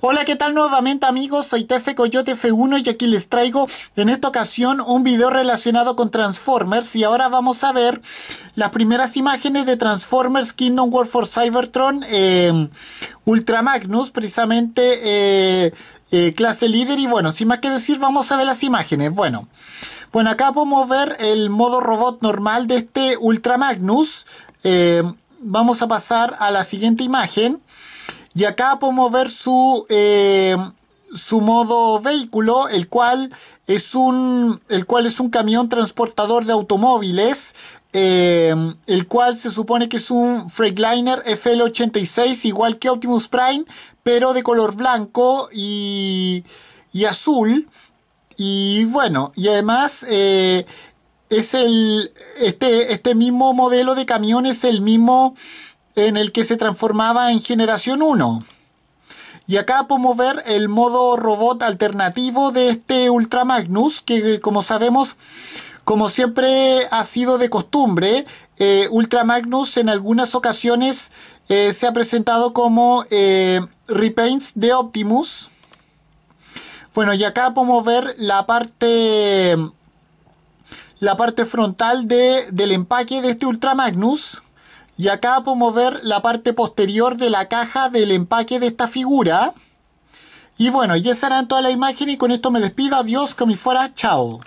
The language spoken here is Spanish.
Hola, ¿qué tal nuevamente amigos? Soy Tefe Coyote F1 y aquí les traigo en esta ocasión un video relacionado con Transformers y ahora vamos a ver las primeras imágenes de Transformers Kingdom War for Cybertron em, Ultra Magnus, precisamente eh, eh, clase líder y bueno, sin más que decir vamos a ver las imágenes. Bueno. Bueno, acá podemos ver el modo robot normal de este Ultra Magnus. Em, vamos a pasar a la siguiente imagen. Y acá podemos ver su, eh, su modo vehículo, el cual es un, el cual es un camión transportador de automóviles, eh, el cual se supone que es un Freightliner FL86, igual que Optimus Prime, pero de color blanco y, y azul. Y bueno, y además eh, es el, este, este mismo modelo de camión es el mismo en el que se transformaba en generación 1. Y acá podemos ver el modo robot alternativo de este Ultra Magnus, que como sabemos, como siempre ha sido de costumbre, eh, Ultra Magnus en algunas ocasiones eh, se ha presentado como eh, repaints de Optimus. Bueno, y acá podemos ver la parte la parte frontal del empaque de este Ultra Magnus. Y acá podemos ver la parte posterior de la caja del empaque de esta figura. Y bueno, ya estarán toda la imagen y con esto me despido. Adiós, como fuera. Chao.